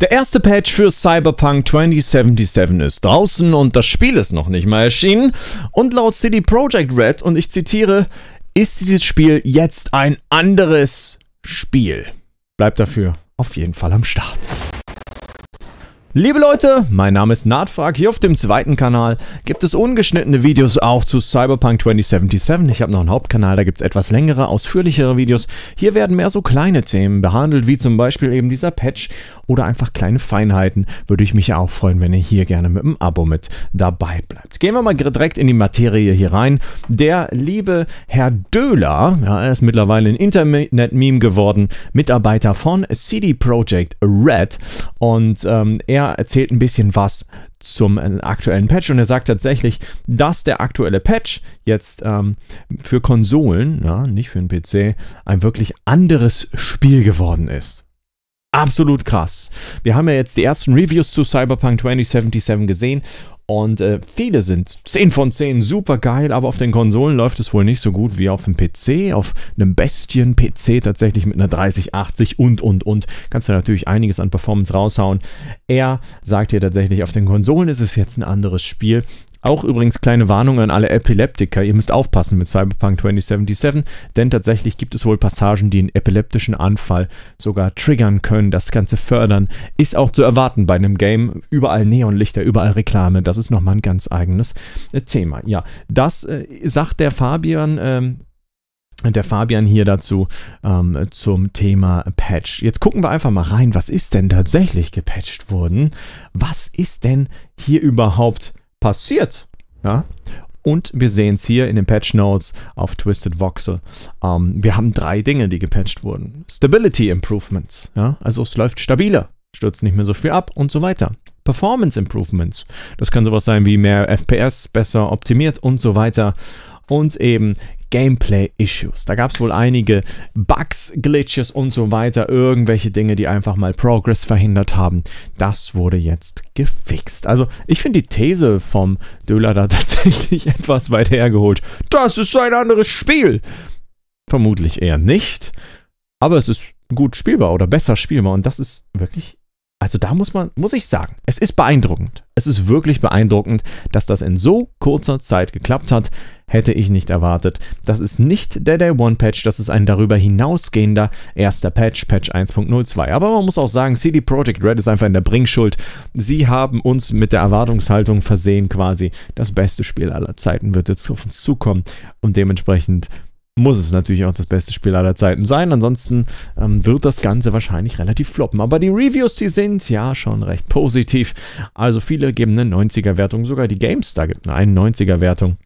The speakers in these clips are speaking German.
Der erste Patch für Cyberpunk 2077 ist draußen und das Spiel ist noch nicht mal erschienen. Und laut CD Projekt Red, und ich zitiere, ist dieses Spiel jetzt ein anderes Spiel. Bleibt dafür auf jeden Fall am Start. Liebe Leute, mein Name ist Nahtfrag. Hier auf dem zweiten Kanal gibt es ungeschnittene Videos auch zu Cyberpunk 2077. Ich habe noch einen Hauptkanal, da gibt es etwas längere, ausführlichere Videos. Hier werden mehr so kleine Themen behandelt, wie zum Beispiel eben dieser Patch oder einfach kleine Feinheiten. Würde ich mich auch freuen, wenn ihr hier gerne mit einem Abo mit dabei bleibt. Gehen wir mal direkt in die Materie hier rein. Der liebe Herr Döler, ja, er ist mittlerweile ein Internet-Meme geworden, Mitarbeiter von CD Projekt Red und ähm, er er erzählt ein bisschen was zum äh, aktuellen Patch und er sagt tatsächlich, dass der aktuelle Patch jetzt ähm, für Konsolen, ja, nicht für den PC, ein wirklich anderes Spiel geworden ist. Absolut krass. Wir haben ja jetzt die ersten Reviews zu Cyberpunk 2077 gesehen und äh, viele sind 10 von 10 super geil, aber auf den Konsolen läuft es wohl nicht so gut wie auf dem PC, auf einem Bestien-PC tatsächlich mit einer 3080 und und und. Kannst du natürlich einiges an Performance raushauen. Er sagt dir tatsächlich, auf den Konsolen ist es jetzt ein anderes Spiel. Auch übrigens kleine Warnung an alle Epileptiker, ihr müsst aufpassen mit Cyberpunk 2077, denn tatsächlich gibt es wohl Passagen, die einen epileptischen Anfall sogar triggern können, das Ganze fördern. Ist auch zu erwarten bei einem Game. Überall Neonlichter, überall Reklame, das ist nochmal ein ganz eigenes äh, Thema. Ja, das äh, sagt der Fabian, ähm, der Fabian hier dazu ähm, zum Thema Patch. Jetzt gucken wir einfach mal rein, was ist denn tatsächlich gepatcht worden? Was ist denn hier überhaupt passiert. Ja? Und wir sehen es hier in den Patch Notes auf Twisted Voxel. Ähm, wir haben drei Dinge, die gepatcht wurden. Stability Improvements, ja? also es läuft stabiler, stürzt nicht mehr so viel ab und so weiter. Performance Improvements, das kann sowas sein wie mehr FPS, besser optimiert und so weiter. Und eben Gameplay-Issues. Da gab es wohl einige Bugs, Glitches und so weiter, irgendwelche Dinge, die einfach mal Progress verhindert haben. Das wurde jetzt gefixt. Also ich finde die These vom Döler da tatsächlich etwas weit hergeholt. Das ist ein anderes Spiel. Vermutlich eher nicht, aber es ist gut spielbar oder besser spielbar und das ist wirklich also da muss man, muss ich sagen, es ist beeindruckend. Es ist wirklich beeindruckend, dass das in so kurzer Zeit geklappt hat. Hätte ich nicht erwartet. Das ist nicht der Day One Patch, das ist ein darüber hinausgehender erster Patch, Patch 1.02. Aber man muss auch sagen, CD Projekt Red ist einfach in der Bringschuld. Sie haben uns mit der Erwartungshaltung versehen quasi. Das beste Spiel aller Zeiten wird jetzt auf uns zukommen und dementsprechend muss es natürlich auch das beste Spiel aller Zeiten sein. Ansonsten ähm, wird das Ganze wahrscheinlich relativ floppen. Aber die Reviews, die sind ja schon recht positiv. Also viele geben eine 90er-Wertung, sogar die Games, da gibt eine 91er-Wertung.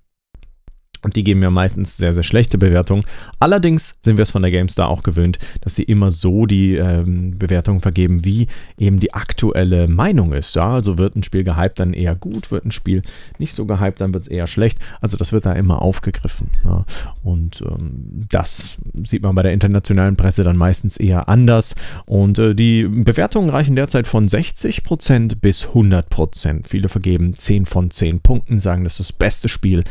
Und die geben ja meistens sehr, sehr schlechte Bewertungen. Allerdings sind wir es von der GameStar auch gewöhnt, dass sie immer so die ähm, Bewertungen vergeben, wie eben die aktuelle Meinung ist. Ja, also wird ein Spiel gehypt, dann eher gut, wird ein Spiel nicht so gehypt, dann wird es eher schlecht. Also das wird da immer aufgegriffen. Ja. Und ähm, das sieht man bei der internationalen Presse dann meistens eher anders. Und äh, die Bewertungen reichen derzeit von 60% bis 100%. Viele vergeben 10 von 10 Punkten, sagen, das ist das beste Spiel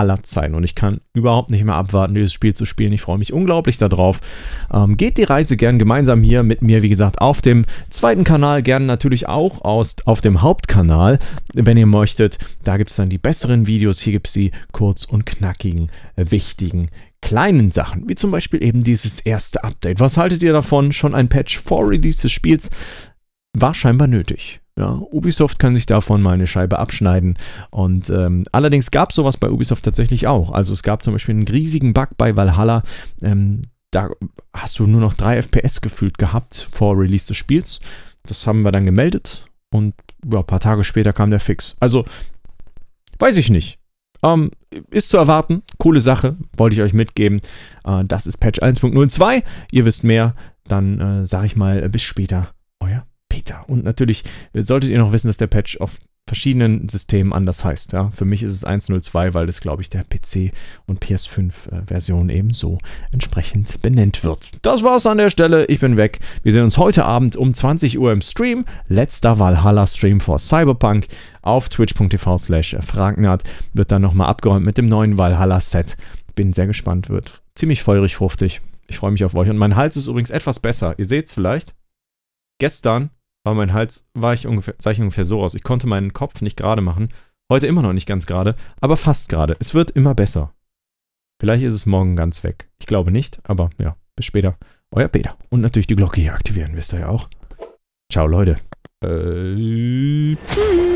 aller Zeiten. Und ich kann überhaupt nicht mehr abwarten, dieses Spiel zu spielen. Ich freue mich unglaublich darauf. Ähm, geht die Reise gern gemeinsam hier mit mir, wie gesagt, auf dem zweiten Kanal, gern natürlich auch aus, auf dem Hauptkanal, wenn ihr möchtet. Da gibt es dann die besseren Videos. Hier gibt es die kurz und knackigen, wichtigen kleinen Sachen, wie zum Beispiel eben dieses erste Update. Was haltet ihr davon? Schon ein Patch vor Release des Spiels war scheinbar nötig. Ja, Ubisoft kann sich davon mal eine Scheibe abschneiden. Und ähm, allerdings gab es sowas bei Ubisoft tatsächlich auch. Also es gab zum Beispiel einen riesigen Bug bei Valhalla. Ähm, da hast du nur noch 3 FPS gefühlt gehabt vor Release des Spiels. Das haben wir dann gemeldet und ja, ein paar Tage später kam der Fix. Also, weiß ich nicht. Ähm, ist zu erwarten. Coole Sache, wollte ich euch mitgeben. Äh, das ist Patch 1.02. Ihr wisst mehr. Dann äh, sage ich mal, bis später weiter. Und natürlich solltet ihr noch wissen, dass der Patch auf verschiedenen Systemen anders heißt. Ja? Für mich ist es 1.02, weil das, glaube ich, der PC- und PS5-Version äh, ebenso entsprechend benennt wird. Das war's an der Stelle. Ich bin weg. Wir sehen uns heute Abend um 20 Uhr im Stream. Letzter Valhalla-Stream vor Cyberpunk auf twitch.tv slash fragnat. Wird dann nochmal abgeräumt mit dem neuen Valhalla-Set. Bin sehr gespannt. Wird ziemlich feurig, fruchtig. Ich freue mich auf euch. Und mein Hals ist übrigens etwas besser. Ihr seht's vielleicht. Gestern war mein Hals, war ich ungefähr, sah ich ungefähr so aus. Ich konnte meinen Kopf nicht gerade machen. Heute immer noch nicht ganz gerade, aber fast gerade. Es wird immer besser. Vielleicht ist es morgen ganz weg. Ich glaube nicht, aber ja, bis später. Euer Peter. Und natürlich die Glocke hier aktivieren, wisst ihr ja auch. Ciao, Leute. Äh, tschüss.